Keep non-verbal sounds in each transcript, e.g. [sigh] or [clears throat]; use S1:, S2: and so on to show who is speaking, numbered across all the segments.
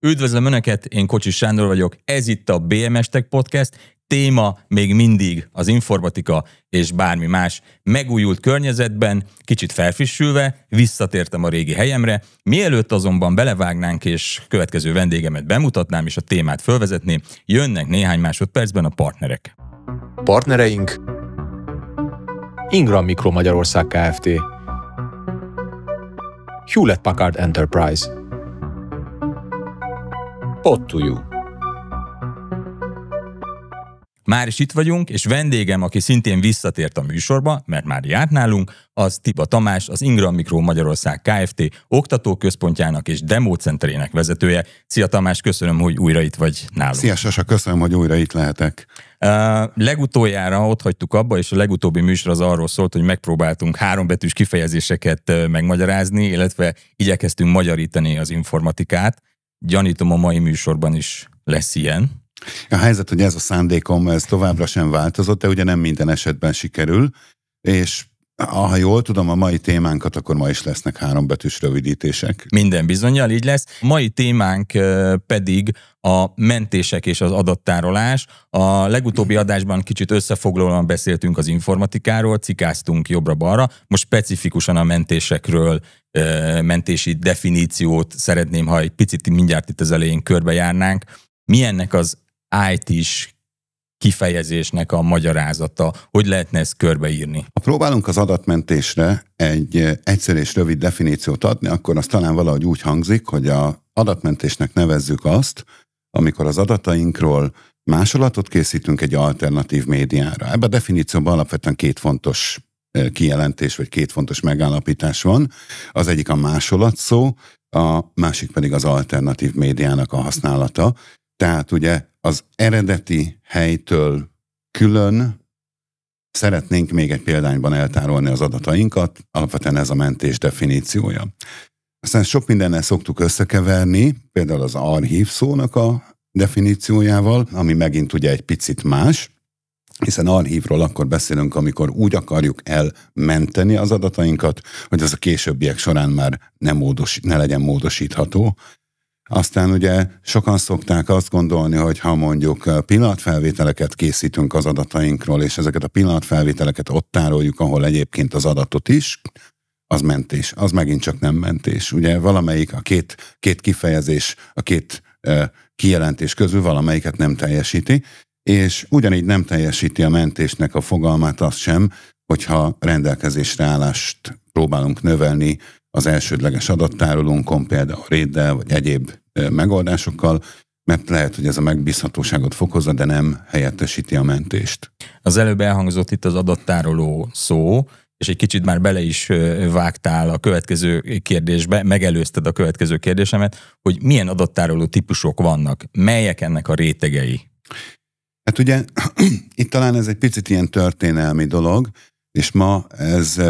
S1: Üdvözlöm Önöket, én Kocsis Sándor vagyok, ez itt a BMS Tech Podcast, téma még mindig az informatika és bármi más. Megújult környezetben, kicsit felfrissülve, visszatértem a régi helyemre. Mielőtt azonban belevágnánk és következő vendégemet bemutatnám és a témát fölvezetném, jönnek néhány másodpercben a partnerek. Partnereink Ingram Mikro Magyarország Kft. Hewlett Packard Enterprise Pod to you. Már is itt vagyunk, és vendégem, aki szintén visszatért a műsorba, mert már járt nálunk, az Tiba Tamás, az Ingram Mikro Magyarország Kft. oktatóközpontjának és demócentrének vezetője. Szia Tamás, köszönöm, hogy újra itt vagy nálunk. Szia Sasa, köszönöm, hogy újra itt lehetek. Uh, legutoljára ott hagytuk abba, és a legutóbbi műsor az arról szólt, hogy megpróbáltunk hárombetűs kifejezéseket megmagyarázni, illetve igyekeztünk magyarítani az informatikát gyanítom a mai műsorban is lesz ilyen.
S2: A helyzet, hogy ez a szándékom, ez továbbra sem változott, de ugye nem minden esetben sikerül, és Ah, ha jól tudom a mai témánkat, akkor ma is lesznek betűs rövidítések.
S1: Minden bizonyal így lesz. Mai témánk pedig a mentések és az adattárolás. A legutóbbi adásban kicsit összefoglalóan beszéltünk az informatikáról, cikáztunk jobbra-balra, most specifikusan a mentésekről mentési definíciót szeretném, ha egy picit mindjárt itt az elején körbejárnánk. Milyennek az IT-s kifejezésnek a magyarázata, hogy lehetne ezt körbeírni? Ha
S2: próbálunk az adatmentésre egy eh, egyszer és rövid definíciót adni, akkor az talán valahogy úgy hangzik, hogy a adatmentésnek nevezzük azt, amikor az adatainkról másolatot készítünk egy alternatív médiára. Ebben a definícióban alapvetően két fontos eh, kijelentés, vagy két fontos megállapítás van. Az egyik a másolat szó, a másik pedig az alternatív médiának a használata. Tehát ugye az eredeti helytől külön. Szeretnénk még egy példányban eltárolni az adatainkat, alapvetően ez a mentés definíciója. Aztán sok mindennel szoktuk összekeverni, például az archív szónak a definíciójával, ami megint ugye egy picit más, hiszen archívról akkor beszélünk, amikor úgy akarjuk elmenteni az adatainkat, hogy az a későbbiek során már ne, módos, ne legyen módosítható, aztán ugye sokan szokták azt gondolni, hogy ha mondjuk eh, pillanatfelvételeket készítünk az adatainkról, és ezeket a pillanatfelvételeket ott tároljuk, ahol egyébként az adatot is, az mentés. Az megint csak nem mentés. Ugye valamelyik, a két, két kifejezés, a két e, kijelentés közül valamelyiket nem teljesíti, és ugyanígy nem teljesíti a mentésnek a fogalmát az sem, hogyha rendelkezésre állást próbálunk növelni az elsődleges adattárolónkon, például a réddel vagy egyéb megoldásokkal, mert lehet, hogy ez a megbízhatóságot fokozza, de nem helyettesíti a mentést.
S1: Az előbb elhangzott itt az adattároló szó, és egy kicsit már bele is vágtál a következő kérdésbe, megelőzted a következő kérdésemet, hogy milyen adattároló típusok vannak, melyek ennek a rétegei?
S2: Hát ugye [clears throat] itt talán ez egy picit ilyen történelmi dolog, és ma ez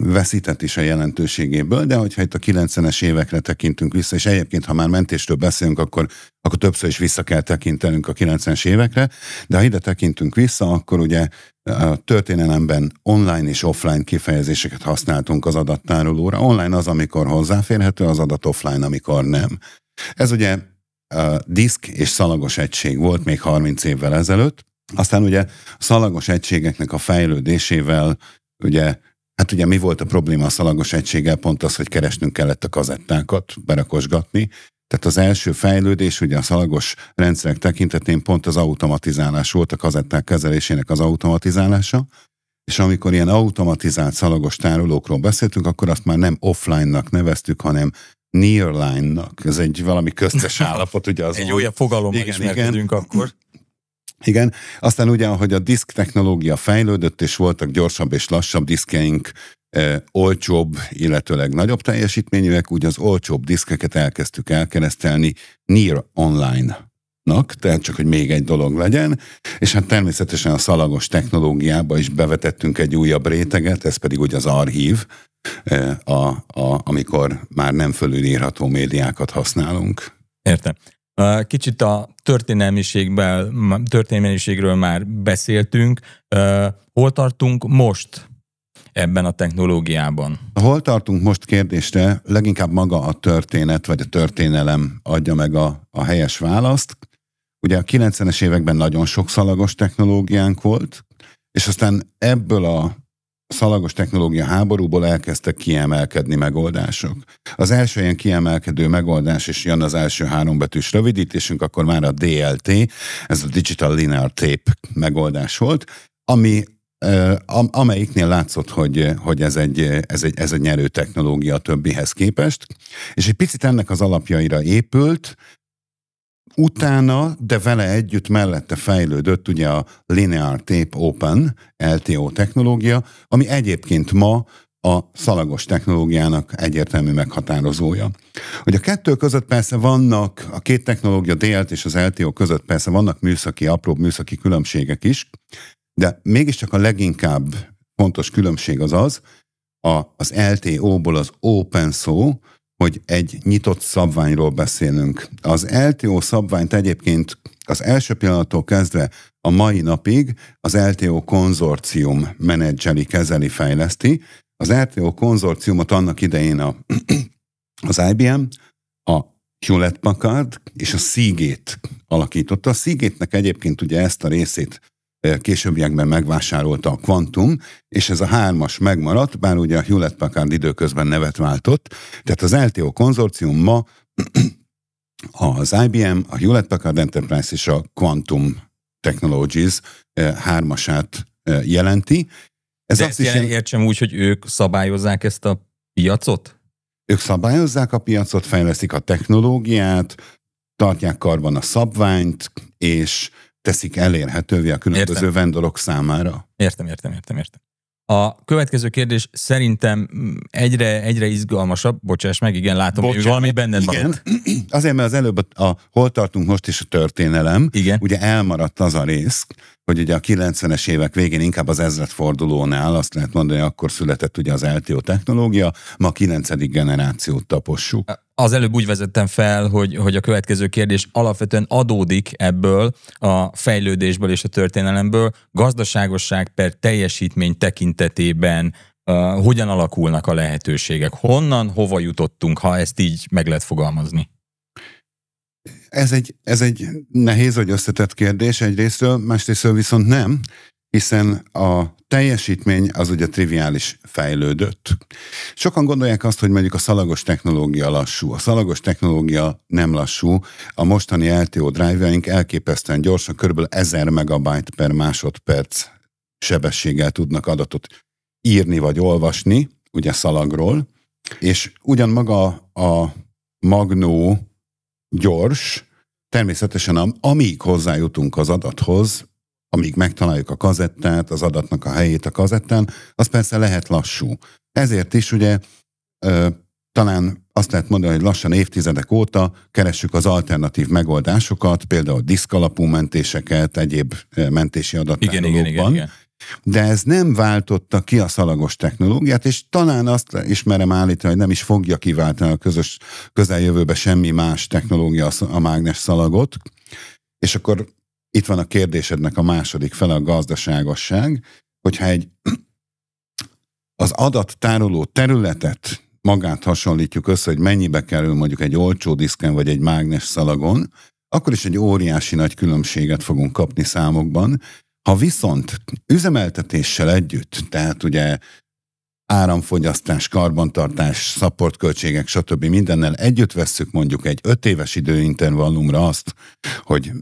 S2: veszített is a jelentőségéből, de hogyha itt a 90-es évekre tekintünk vissza, és egyébként, ha már mentéstől beszélünk, akkor, akkor többször is vissza kell tekintenünk a 90-es évekre, de ha ide tekintünk vissza, akkor ugye a történelemben online és offline kifejezéseket használtunk az adattárolóra. Online az, amikor hozzáférhető, az adat offline, amikor nem. Ez ugye diszk és szalagos egység volt még 30 évvel ezelőtt, aztán ugye szalagos egységeknek a fejlődésével ugye Hát ugye mi volt a probléma a szalagos egységgel? Pont az, hogy keresnünk kellett a kazettákat berakosgatni, tehát az első fejlődés ugye a szalagos rendszerek tekintetén pont az automatizálás volt, a kazetták kezelésének az automatizálása, és amikor ilyen automatizált szalagos tárolókról beszéltünk, akkor azt már nem offline-nak neveztük, hanem nearline-nak. Ez egy valami köztes [laughs] állapot, ugye az. egy olyan
S1: fogalom, igen, igen. akkor.
S2: Igen, aztán ugye, ahogy a diszk technológia fejlődött, és voltak gyorsabb és lassabb diszkeink, e, olcsóbb, illetőleg nagyobb teljesítményűek, úgy az olcsóbb diszkeket elkezdtük elkeresztelni Near Online nak, tehát csak, hogy még egy dolog legyen, és hát természetesen a szalagos technológiába is bevetettünk egy újabb réteget, ez pedig ugye az archív, eh, a, a, amikor már nem fölülírható médiákat használunk. Értem.
S1: Kicsit a történelmiségből, történelmiségről már beszéltünk. Hol tartunk most ebben a technológiában?
S2: Hol tartunk most kérdésre? Leginkább maga a történet vagy a történelem adja meg a, a helyes választ. Ugye a 90-es években nagyon sok szalagos technológiánk volt, és aztán ebből a szalagos technológia háborúból elkezdtek kiemelkedni megoldások. Az első ilyen kiemelkedő megoldás, és jön az első hárombetűs rövidítésünk, akkor már a DLT, ez a Digital Linear Tape megoldás volt, ami amelyiknél látszott, hogy, hogy ez, egy, ez, egy, ez egy nyerő technológia a többihez képest, és egy picit ennek az alapjaira épült, Utána, de vele együtt mellette fejlődött ugye a Linear Tape Open LTO technológia, ami egyébként ma a szalagos technológiának egyértelmű meghatározója. Hogy a kettő között persze vannak, a két technológia DLT és az LTO között persze vannak műszaki, apróbb műszaki különbségek is, de mégiscsak a leginkább fontos különbség az az, a, az LTO-ból az open szó, hogy egy nyitott szabványról beszélünk. Az LTO szabványt egyébként az első pillanattól kezdve a mai napig az LTO konzorcium menedzseli, kezeli, fejleszti. Az LTO konzorciumot annak idején a, [clears throat] az IBM, a Hewlett Packard és a Seagate alakította. A Seagate-nek egyébként ugye ezt a részét későbbiekben megvásárolta a Quantum, és ez a hármas megmaradt, bár ugye a Hewlett Packard időközben nevet váltott, tehát az LTO konzorcium ma [clears throat] az IBM, a Hewlett Packard Enterprise és a Quantum Technologies hármasát jelenti. Ez De azt ezt is
S1: értsem úgy, hogy ők szabályozzák ezt a piacot?
S2: Ők szabályozzák a piacot, fejlesztik a technológiát, tartják karban a szabványt, és teszik elérhetővé a különböző értem. vendorok számára.
S1: Értem, értem, értem, értem. A következő kérdés szerintem egyre, egyre izgalmasabb. Bocsáss meg, igen, látom, Bocsánat, hogy valami benned igen. maradt.
S2: Azért, mert az előbb a, a Hol tartunk most is a történelem, igen. ugye elmaradt az a rész, hogy ugye a 90-es évek végén inkább az ezredfordulónál azt lehet mondani, hogy akkor született ugye az LTO technológia, ma a 9. generációt tapossuk.
S1: Az előbb úgy vezettem fel, hogy, hogy a következő kérdés alapvetően adódik ebből a fejlődésből és a történelemből, gazdaságosság per teljesítmény tekintetében uh, hogyan alakulnak a lehetőségek, honnan, hova jutottunk, ha ezt így meg lehet fogalmazni.
S2: Ez egy, ez egy nehéz vagy összetett kérdés egyrésztről, másrésztről viszont nem, hiszen a teljesítmény az ugye triviális fejlődött. Sokan gondolják azt, hogy mondjuk a szalagos technológia lassú. A szalagos technológia nem lassú. A mostani LTO driverink elképesztően gyorsan, kb. 1000 megabyte per másodperc sebességgel tudnak adatot írni vagy olvasni, ugye szalagról, és ugyan maga a Magnó gyors, természetesen amíg hozzájutunk az adathoz, amíg megtaláljuk a kazettát, az adatnak a helyét a kazettán, az persze lehet lassú. Ezért is ugye ö, talán azt lehet mondani, hogy lassan évtizedek óta keressük az alternatív megoldásokat, például diszkalapú mentéseket, egyéb mentési adatokban. igen, igen, igen, igen. De ez nem váltotta ki a szalagos technológiát, és talán azt ismerem állítani, hogy nem is fogja kiváltani a közös, közeljövőbe semmi más technológia a mágnes szalagot. És akkor itt van a kérdésednek a második fele, a gazdaságosság, hogyha egy [clears throat] az adattároló területet magát hasonlítjuk össze, hogy mennyibe kerül mondjuk egy olcsó diszken vagy egy mágnes szalagon, akkor is egy óriási nagy különbséget fogunk kapni számokban, ha viszont üzemeltetéssel együtt, tehát ugye áramfogyasztás, karbantartás, szaportköltségek, stb. mindennel együtt vesszük mondjuk egy öt éves időintervallumra azt, hogy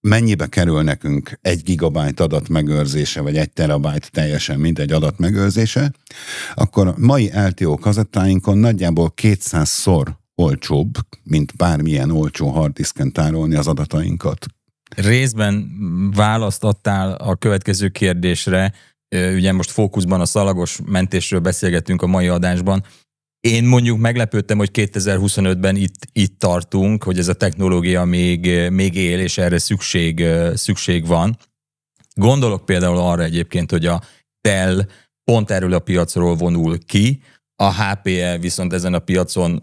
S2: mennyibe kerül nekünk egy gigabyte adat megőrzése, vagy egy terabyte teljesen mindegy adat megőrzése, akkor a mai LTO kazettáinkon nagyjából 200-szor olcsóbb, mint bármilyen olcsó harddisken tárolni az adatainkat.
S1: Részben választ adtál a következő kérdésre, ugye most fókuszban a szalagos mentésről beszélgetünk a mai adásban. Én mondjuk meglepődtem, hogy 2025-ben itt, itt tartunk, hogy ez a technológia még, még él, és erre szükség, szükség van. Gondolok például arra egyébként, hogy a Dell pont erről a piacról vonul ki, a HPE viszont ezen a piacon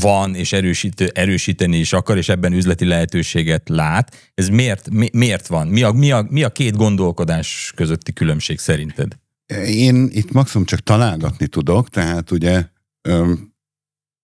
S1: van, és erősítő, erősíteni is akar, és ebben üzleti lehetőséget lát. Ez miért, mi, miért van? Mi a, mi, a, mi a két gondolkodás közötti különbség szerinted?
S2: Én itt maximum csak találgatni tudok, tehát ugye öm,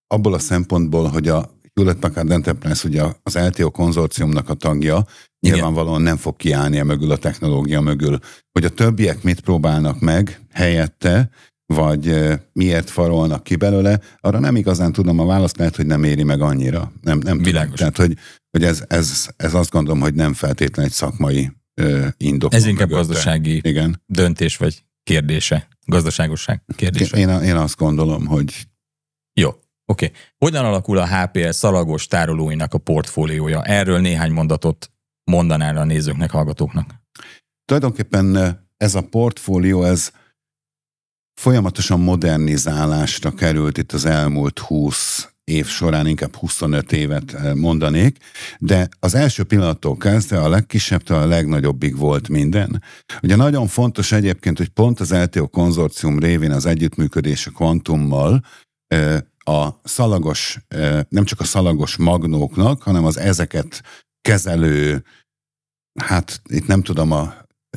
S2: abból a szempontból, hogy a Hewlett Packard Enterprise ugye az LTO konzorciumnak a tagja, Igen. nyilvánvalóan nem fog kiállni a e mögül, a technológia mögül. Hogy a többiek mit próbálnak meg helyette, vagy miért farolnak ki belőle, arra nem igazán tudom a választ, lehet, hogy nem éri meg annyira. Nem, nem Világos. Tehát, hogy, hogy ez, ez, ez azt gondolom, hogy nem feltétlenül egy szakmai indok. Ez inkább mögötte. gazdasági
S1: Igen. döntés vagy kérdése, gazdaságosság kérdése. Én, én azt gondolom, hogy... Jó, oké. Okay. Hogyan alakul a HPL szalagos tárolóinak a portfóliója? Erről néhány mondatot mondanál a nézőknek, hallgatóknak. Tulajdonképpen ez a portfólió,
S2: ez folyamatosan modernizálásra került itt az elmúlt 20 év során, inkább 25 évet eh, mondanék, de az első pillanattól kezdve a legkisebbtől a legnagyobbig volt minden. Ugye nagyon fontos egyébként, hogy pont az LTO konzorcium révén az együttműködés a kvantummal eh, a szalagos, eh, nem csak a szalagos magnóknak, hanem az ezeket kezelő, hát itt nem tudom a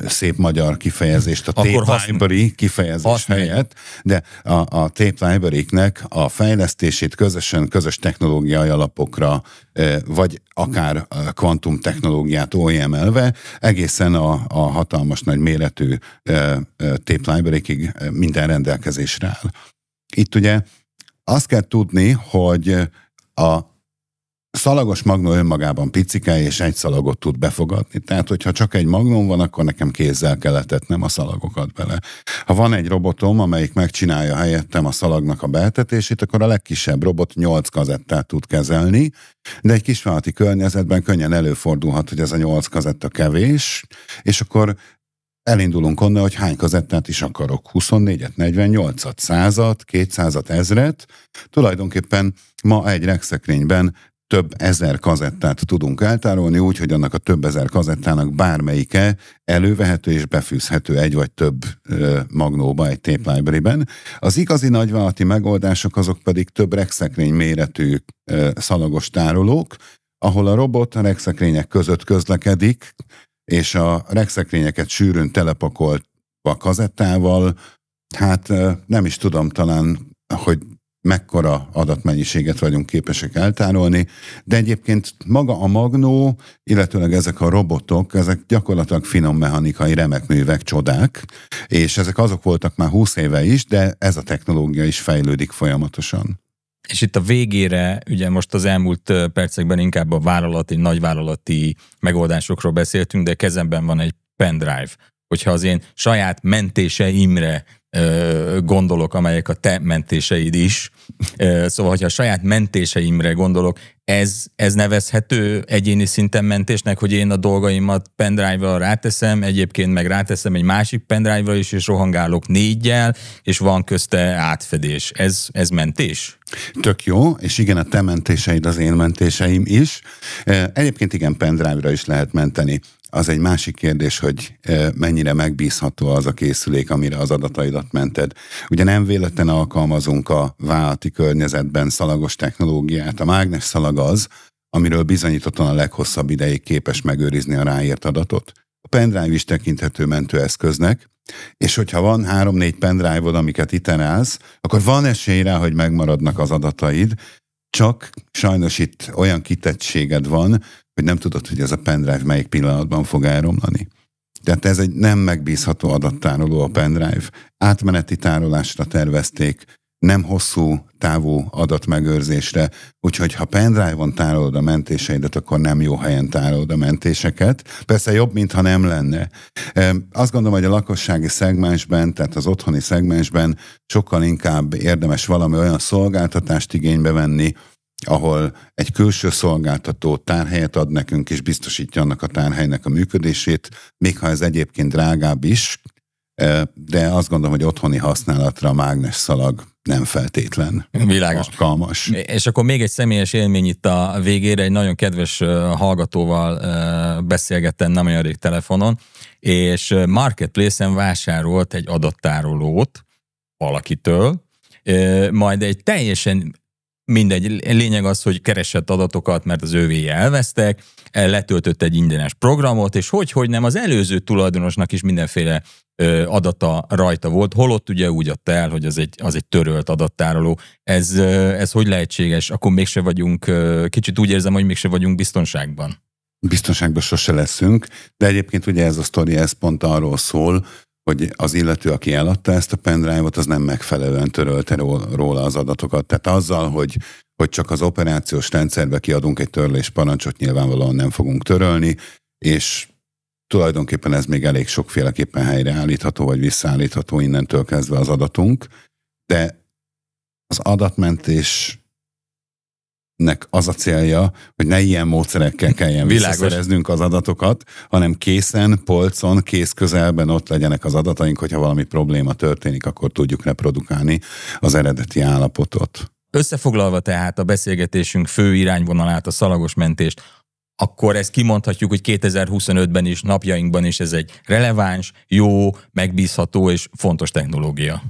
S2: szép magyar kifejezést, a tape library kifejezés használj. helyett, de a, a tape library a fejlesztését közösen, közös technológiai alapokra, vagy akár kvantum technológiát OEM-elve, egészen a, a hatalmas nagy méretű tape library minden rendelkezésre áll. Itt ugye azt kell tudni, hogy a szalagos magnó önmagában picike, és egy szalagot tud befogadni. Tehát, hogyha csak egy magnóm van, akkor nekem kézzel kell nem a szalagokat bele. Ha van egy robotom, amelyik megcsinálja helyettem a szalagnak a beetetését, akkor a legkisebb robot 8 kazettát tud kezelni, de egy kisvállalati környezetben könnyen előfordulhat, hogy ez a 8 kazetta kevés, és akkor elindulunk onnan, hogy hány kazettát is akarok. 24-et, 48-at, 100-at, 200-at, 1000-et. Tulajdonképpen ma egy regszekrényben több ezer kazettát tudunk eltárolni, úgy, hogy annak a több ezer kazettának bármelyike elővehető és befűzhető egy vagy több ö, magnóba, egy tape library-ben. Az igazi nagyvállalati megoldások azok pedig több regszekrény méretű ö, szalagos tárolók, ahol a robot a regszekrények között közlekedik, és a regszekrényeket sűrűn telepakolva kazettával, hát ö, nem is tudom talán, hogy mekkora adatmennyiséget vagyunk képesek eltárolni, de egyébként maga a magnó, illetőleg ezek a robotok, ezek gyakorlatilag finom mechanikai remekművek, csodák, és ezek azok voltak már 20 éve is, de ez a technológia is fejlődik folyamatosan.
S1: És itt a végére, ugye most az elmúlt percekben inkább a vállalati, nagyvállalati megoldásokról beszéltünk, de kezemben van egy pendrive. Hogyha az én saját mentéseimre gondolok, amelyek a te mentéseid is. Szóval, hogyha a saját mentéseimre gondolok, ez, ez nevezhető egyéni szinten mentésnek, hogy én a dolgaimat pendrive-val ráteszem, egyébként meg ráteszem egy másik pendrive-val is, és rohangálok négyel, és van közte átfedés. Ez, ez mentés? Tök
S2: jó, és igen, a te mentéseid az én mentéseim is. Egyébként igen, pendrive-ra is lehet menteni. Az egy másik kérdés, hogy e, mennyire megbízható az a készülék, amire az adataidat mented. Ugye nem véletlen alkalmazunk a vállati környezetben szalagos technológiát. A mágnes szalag az, amiről bizonyítottan a leghosszabb ideig képes megőrizni a ráírt adatot. A pendrive is tekinthető mentőeszköznek, és hogyha van három-négy pendrive-od, amiket iterálsz, akkor van esély rá, hogy megmaradnak az adataid, csak sajnos itt olyan kitettséged van, hogy nem tudod, hogy ez a pendrive melyik pillanatban fog elromlani. Tehát ez egy nem megbízható adattároló a pendrive. Átmeneti tárolásra tervezték, nem hosszú távú adatmegőrzésre, úgyhogy ha pendrive-on tárolod a mentéseidet, akkor nem jó helyen tárolod a mentéseket. Persze jobb, mintha nem lenne. Azt gondolom, hogy a lakossági szegmensben, tehát az otthoni szegmensben sokkal inkább érdemes valami olyan szolgáltatást igénybe venni, ahol egy külső szolgáltató tárhelyet ad nekünk, és biztosítja annak a tárhelynek a működését, még ha ez egyébként drágább is, de azt gondolom, hogy otthoni használatra a mágnes szalag nem feltétlen Világos. alkalmas.
S1: És akkor még egy személyes élmény itt a végére, egy nagyon kedves hallgatóval beszélgettem nem olyan rég telefonon, és Marketplace-en vásárolt egy adattárolót valakitől, majd egy teljesen mindegy, lényeg az, hogy keresett adatokat, mert az ővéje elvesztek, letöltött egy ingyenes programot, és hogy, hogy nem, az előző tulajdonosnak is mindenféle adata rajta volt, holott ugye úgy adta el, hogy az egy, az egy törölt adattároló. Ez, ez hogy lehetséges? Akkor mégse vagyunk, kicsit úgy érzem, hogy mégse vagyunk biztonságban.
S2: Biztonságban sose leszünk, de egyébként ugye ez a sztori, ez pont arról szól, hogy az illető, aki eladta ezt a pendrive-ot, az nem megfelelően törölte róla az adatokat. Tehát azzal, hogy, hogy csak az operációs rendszerbe kiadunk egy törlés parancsot, nyilvánvalóan nem fogunk törölni, és tulajdonképpen ez még elég sokféleképpen helyreállítható vagy visszaállítható innentől kezdve az adatunk, de az adatmentés nek az a célja, hogy ne ilyen módszerekkel kelljen visszaszereznünk az adatokat, hanem készen, polcon, kész közelben ott legyenek az adataink, hogyha valami probléma történik, akkor tudjuk reprodukálni az eredeti állapotot.
S1: Összefoglalva tehát a beszélgetésünk fő irányvonalát, a mentést. akkor ezt kimondhatjuk, hogy 2025-ben is, napjainkban is ez egy releváns, jó, megbízható és fontos technológia.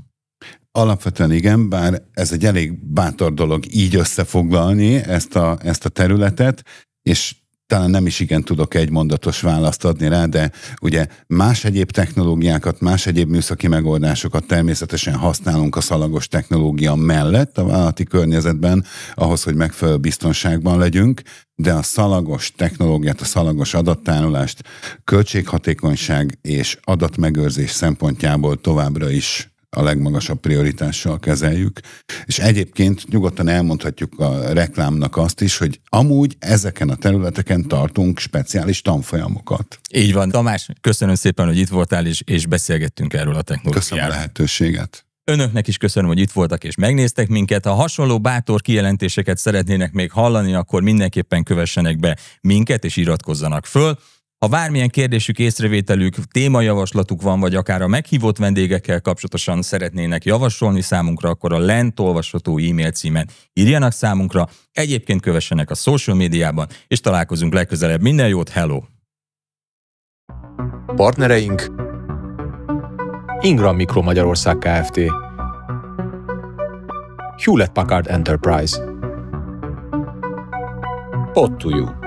S2: Alapvetően igen, bár ez egy elég bátor dolog így összefoglalni ezt a, ezt a területet, és talán nem is igen tudok egy mondatos választ adni rá, de ugye más egyéb technológiákat, más egyéb műszaki megoldásokat természetesen használunk a szalagos technológia mellett a vállalati környezetben, ahhoz, hogy megfelelő biztonságban legyünk, de a szalagos technológiát, a szalagos adattárolást költséghatékonyság és adatmegőrzés szempontjából továbbra is a legmagasabb prioritással kezeljük. És egyébként nyugodtan elmondhatjuk a reklámnak azt is, hogy amúgy ezeken a területeken tartunk speciális
S1: tanfolyamokat. Így van. Tamás, köszönöm szépen, hogy itt voltál, és, és beszélgettünk erről a technológiáról. Köszönöm a lehetőséget. Önöknek is köszönöm, hogy itt voltak és megnéztek minket. Ha hasonló bátor kijelentéseket szeretnének még hallani, akkor mindenképpen kövessenek be minket és iratkozzanak föl. Ha bármilyen kérdésük, észrevételük, témajavaslatuk van, vagy akár a meghívott vendégekkel kapcsolatosan szeretnének javasolni számunkra, akkor a lent olvasható e-mail címen írjanak számunkra, egyébként kövessenek a social médiában, és találkozunk legközelebb. Minden jót, hello! Partnereink Ingram Mikro Magyarország Kft. Hewlett Packard Enterprise Pod you.